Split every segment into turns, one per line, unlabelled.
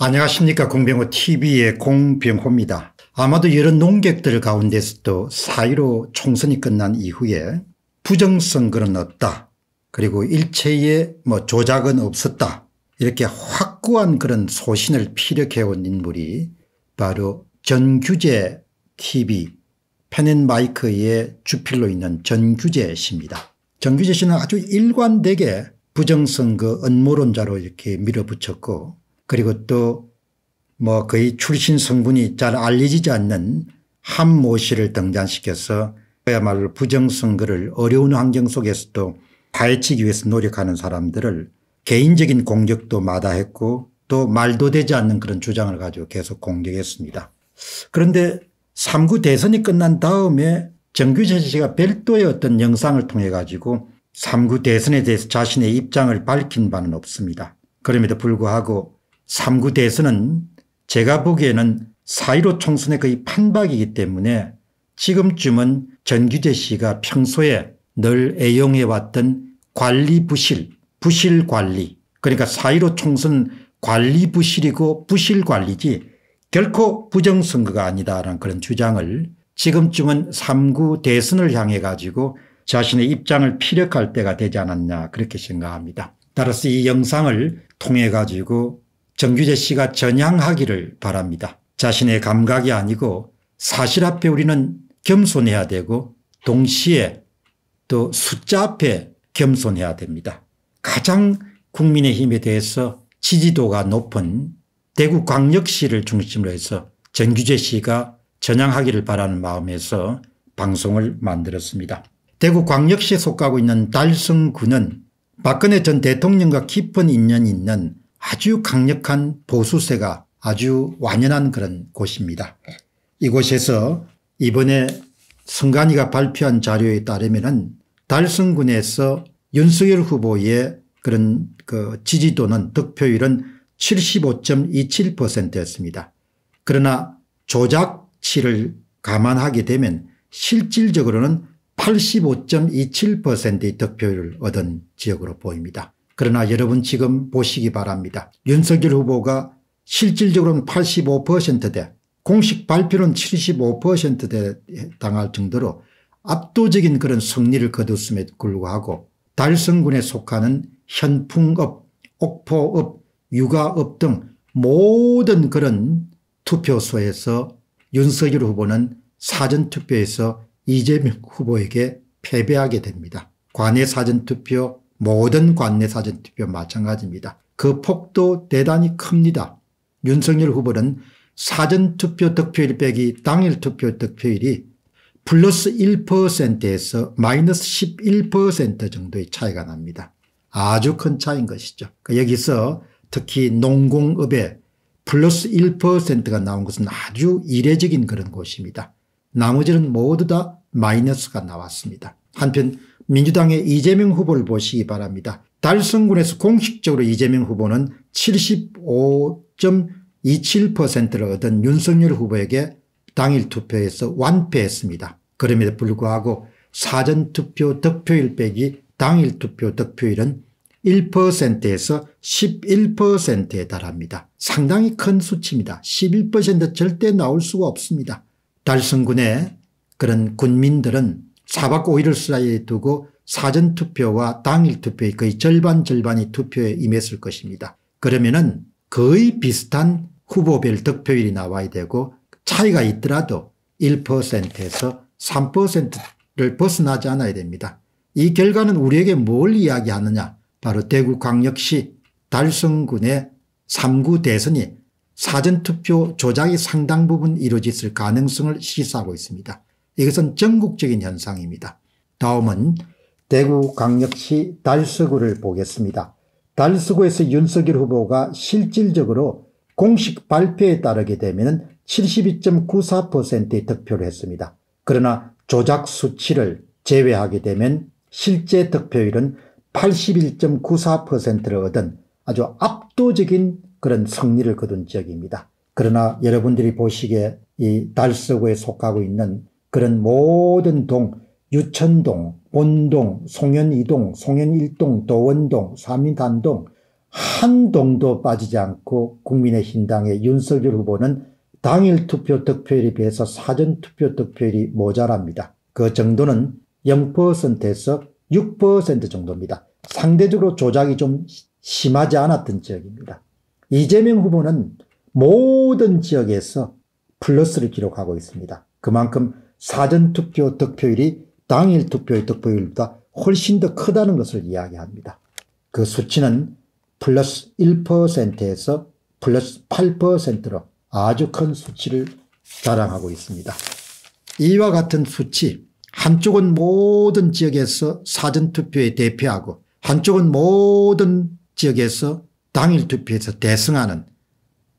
안녕하십니까 공병호 tv의 공병호입니다. 아마도 여러 농객들 가운데서도 사이로 총선이 끝난 이후에 부정선거는 없다 그리고 일체의 뭐 조작은 없었다 이렇게 확고한 그런 소신을 피력해온 인물이 바로 전규재 tv 펜앤마이크의 주필로 있는 전규재 씨입니다. 전규재 씨는 아주 일관되게 부정선거 음모론자로 그 이렇게 밀어붙였고 그리고 또 뭐 거의 출신 성분이 잘 알려지지 않는 한모 씨를 등장시켜서 그야말로 부정선거를 어려운 환경 속에서도 파헤치기 위해서 노력하는 사람들을 개인적인 공격도 마다했고 또 말도 되지 않는 그런 주장을 가지고 계속 공격했습니다. 그런데 3구 대선이 끝난 다음에 정규재 씨가 별도의 어떤 영상을 통해 가지고 3구 대선에 대해서 자신의 입장을 밝힌 바는 없습니다. 그럼에도 불구하고 3구 대선은 제가 보기에는 사1로 총선의 거의 판박이기 때문에 지금쯤은 전규재 씨가 평소에 늘 애용해왔던 관리 부실, 부실 관리. 그러니까 사1로 총선 관리 부실이고 부실 관리지 결코 부정선거가 아니다라는 그런 주장을 지금쯤은 3구 대선을 향해 가지고 자신의 입장을 피력할 때가 되지 않았냐 그렇게 생각합니다. 따라서 이 영상을 통해 가지고 정규재 씨가 전향하기를 바랍니다. 자신의 감각이 아니고 사실 앞에 우리는 겸손해야 되고 동시에 또 숫자 앞에 겸손해야 됩니다. 가장 국민의힘에 대해서 지지도가 높은 대구광역시를 중심으로 해서 정규재 씨가 전향하기를 바라는 마음에서 방송을 만들었습니다. 대구광역시에 속하고 있는 달성군은 박근혜 전 대통령과 깊은 인연이 있는 아주 강력한 보수세가 아주 완연한 그런 곳입니다. 이곳에서 이번에 성간이가 발표한 자료에 따르면 달성군에서 윤석열 후보의 그런 그 지지도는 득표율은 75.27%였습니다. 그러나 조작치를 감안하게 되면 실질적으로는 85.27%의 득표율을 얻은 지역으로 보입니다. 그러나 여러분 지금 보시기 바랍니다. 윤석열 후보가 실질적으로는 85%대 공식 발표는 75%대 당할 정도로 압도적인 그런 승리를 거뒀음에도 불구하고 달성군에 속하는 현풍업, 옥포업, 육아업 등 모든 그런 투표소에서 윤석열 후보는 사전투표에서 이재명 후보에게 패배하게 됩니다. 관외 사전투표 모든 관내 사전투표 마찬가지입니다. 그 폭도 대단히 큽니다. 윤석열 후보는 사전투표 득표율 빼기 당일 투표 득표율이 플러스 1%에서 마이너스 11% 정도의 차이가 납니다. 아주 큰 차이인 것이죠. 그 여기서 특히 농공업에 플러스 1%가 나온 것은 아주 이례적인 그런 곳입니다 나머지는 모두 다 마이너스가 나왔습니다. 한편 민주당의 이재명 후보를 보시기 바랍니다. 달성군에서 공식적으로 이재명 후보는 75.27%를 얻은 윤석열 후보에게 당일 투표에서 완패했습니다. 그럼에도 불구하고 사전투표 득표일 빼기 당일 투표 득표율은 1%에서 11%에 달합니다. 상당히 큰 수치입니다. 11% 절대 나올 수가 없습니다. 달성군의 그런 군민들은 4박 5일 을 사이에 두고 사전투표와 당일투표의 거의 절반 절반이 투표에 임했을 것입니다. 그러면은 거의 비슷한 후보별 득표율이 나와야 되고 차이가 있더라도 1%에서 3%를 벗어나지 않아야 됩니다. 이 결과는 우리에게 뭘 이야기하느냐 바로 대구 광역시 달성군의 3구 대선이 사전투표 조작이 상당 부분 이루어졌을 가능성을 시사하고 있습니다. 이것은 전국적인 현상입니다. 다음은 대구 강력시 달서구를 보겠습니다. 달서구에서 윤석열 후보가 실질적으로 공식 발표에 따르게 되면 72.94%의 득표를 했습니다. 그러나 조작 수치를 제외하게 되면 실제 득표율은 81.94%를 얻은 아주 압도적인 그런 성리를 거둔 지역입니다. 그러나 여러분들이 보시기에 이 달서구에 속하고 있는 그런 모든 동, 유천동, 본동, 송현이동, 송현일동, 도원동, 삼인단동 한 동도 빠지지 않고 국민의힘당의 윤석열 후보는 당일 투표 득표율에 비해서 사전 투표 득표율이 모자랍니다. 그 정도는 0%에서 6% 정도입니다. 상대적으로 조작이 좀 심하지 않았던 지역입니다. 이재명 후보는 모든 지역에서 플러스를 기록하고 있습니다. 그만큼 사전투표 득표율이 당일 투표의 득표율보다 훨씬 더 크다는 것을 이야기합니다. 그 수치는 플러스 1%에서 플러스 8%로 아주 큰 수치를 자랑하고 있습니다. 이와 같은 수치 한쪽은 모든 지역에서 사전투표에 대표하고 한쪽은 모든 지역에서 당일 투표에서 대승하는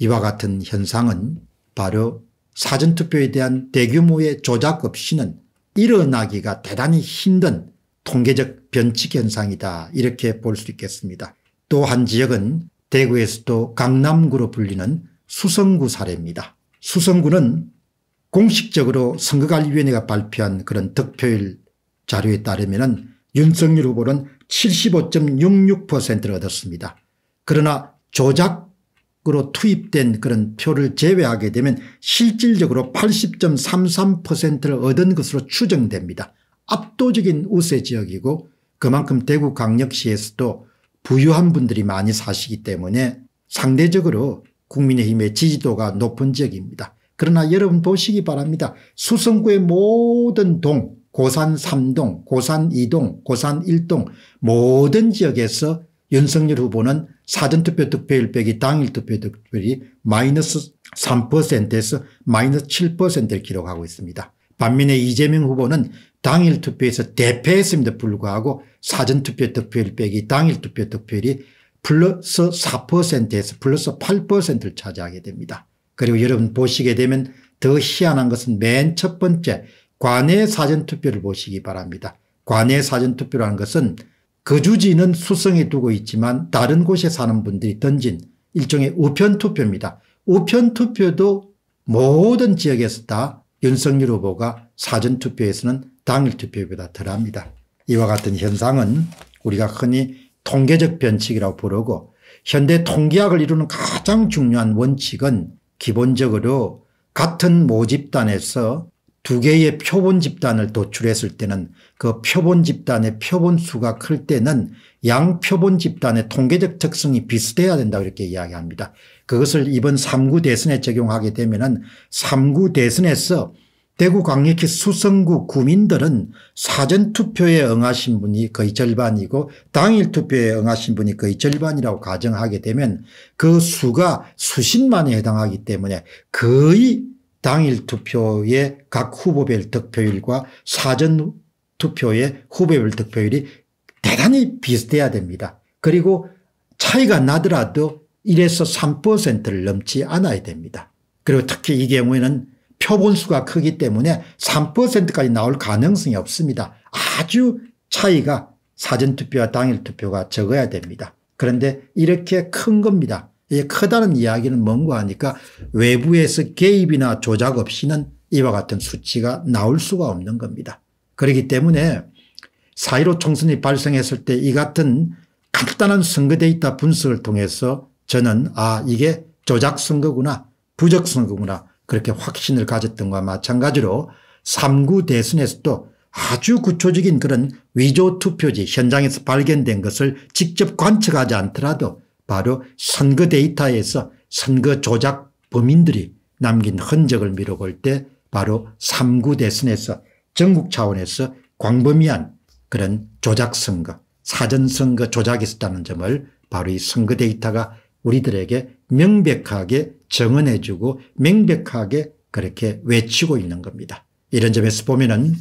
이와 같은 현상은 바로 사전투표에 대한 대규모의 조작 없이는 일어나기가 대단히 힘든 통계적 변칙 현상이다 이렇게 볼 수 있겠습니다. 또 한 지역은 대구에서도 강남구로 불리는 수성구 사례입니다. 수성구는 공식적으로 선거관리위원회가 발표한 그런 득표율 자료에 따르면 윤석열 후보는 75.66%를 얻었습니다. 그러나 조작 으로 투입된 그런 표를 제외하게 되면 실질적으로 80.33%를 얻은 것으로 추정됩니다. 압도적인 우세 지역이고 그만큼 대구 광역시에서도 부유한 분들이 많이 사시기 때문에 상대적으로 국민의힘의 지지도가 높은 지역입니다. 그러나 여러분 보시기 바랍니다. 수성구의 모든 동 고산 3동 고산 2동 고산 1동 모든 지역에서 윤석열 후보는 사전투표 득표율 빼기 당일 투표 득표율이 마이너스 3%에서 마이너스 7%를 기록하고 있습니다. 반면에 이재명 후보는 당일 투표에서 대패했음에도 불구하고 사전투표 득표율 빼기 당일 투표 득표율이 플러스 4%에서 플러스 8%를 차지하게 됩니다. 그리고 여러분 보시게 되면 더 희한한 것은 맨 첫 번째 관내 사전투표를 보시기 바랍니다. 관내 사전투표라는 것은 거주지는 수성에 두고 있지만 다른 곳에 사는 분들이 던진 일종의 우편투표입니다. 우편투표도 모든 지역에서 다 윤석열 후보가 사전투표에서는 당일투표보다 덜합니다. 이와 같은 현상은 우리가 흔히 통계적 변칙이라고 부르고 현대 통계학을 이루는 가장 중요한 원칙은 기본적으로 같은 모집단에서 두 개의 표본 집단을 도출했을 때는 그 표본 집단의 표본 수가 클 때는 양 표본 집단의 통계적 특성이 비슷해야 된다 이렇게 이야기합니다. 그것을 이번 3구 대선에 적용하게 되면은 3구 대선에서 대구 광역시 수성구 구민들은 사전투표에 응하신 분이 거의 절반이고 당일 투표에 응하신 분이 거의 절반이라고 가정하게 되면 그 수가 수십만에 해당하기 때문에 거의 당일 투표의 각 후보별 득표율과 사전 투표의 후보별 득표율이 대단히 비슷해야 됩니다. 그리고 차이가 나더라도 1에서 3%를 넘지 않아야 됩니다. 그리고 특히 이 경우에는 표본수가 크기 때문에 3%까지 나올 가능성이 없습니다. 아주 차이가 사전투표와 당일투표가 적어야 됩니다. 그런데 이렇게 큰 겁니다. 이 크다는 이야기는 뭔가 하니까 외부에서 개입이나 조작 없이는 이와 같은 수치가 나올 수가 없는 겁니다. 그렇기 때문에 4.15 총선이 발생했을 때 이 같은 간단한 선거 데이터 분석을 통해서 저는 아 이게 조작 선거구나 부적 선거구나 그렇게 확신을 가졌던 것과 마찬가지로 3구 대선에서도 아주 구초적인 그런 위조 투표지 현장에서 발견된 것을 직접 관측하지 않더라도 바로 선거 데이터에서 선거 조작 범인들이 남긴 흔적을 밀어볼 때 바로 3구 대선에서 전국 차원에서 광범위한 그런 조작 선거 사전 선거 조작이 있었다는 점을 바로 이 선거 데이터가 우리들에게 명백하게 정언해주고 명백하게 그렇게 외치고 있는 겁니다. 이런 점에서 보면은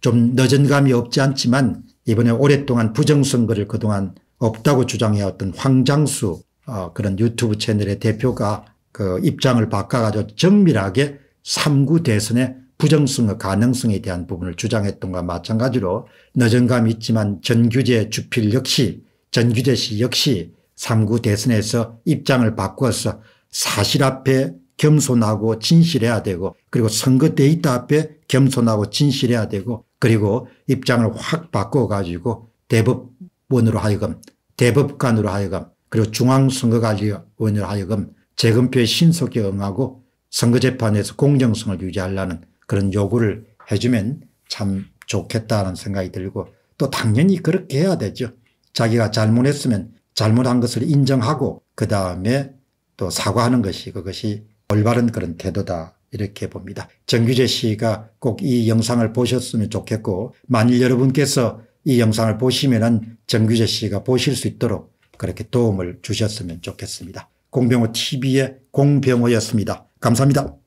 좀 늦은 감이 없지 않지만 이번에 오랫동안 부정선거를 그동안 없다고 주장해왔던 황장수 어, 그런 유튜브 채널의 대표가 그 입장을 바꿔가지고 정밀하게 3구 대선의 부정성의 가능성에 대한 부분을 주장했던 것과 마찬가지로 늦은 감이 있지만 전규재 주필 역시 전규재씨 역시 3구 대선에서 입장을 바꿔서 사실 앞에 겸손하고 진실해야 되고 그리고 선거 데이터 앞에 겸손하고 진실해야 되고 그리고 입장을 확 바꿔 가지고 대법 원으로 하여금 대법관으로 하여금 그리고 중앙선거관리원으로 하여금 재검표에 신속히 응하고 선거재판에서 공정성을 유지하려는 그런 요구를 해주면 참 좋겠다는 생각이 들고 또 당연히 그렇게 해야 되죠. 자기가 잘못했으면 잘못한 것을 인정하고 그 다음에 또 사과하는 것이 그것이 올바른 그런 태도다 이렇게 봅니다. 정규재 씨가 꼭 이 영상을 보셨으면 좋겠고 만일 여러분께서 이 영상을 보시면은 정규재 씨가 보실 수 있도록 그렇게 도움을 주셨으면 좋겠습니다. 공병호 TV의 공병호였습니다. 감사합니다.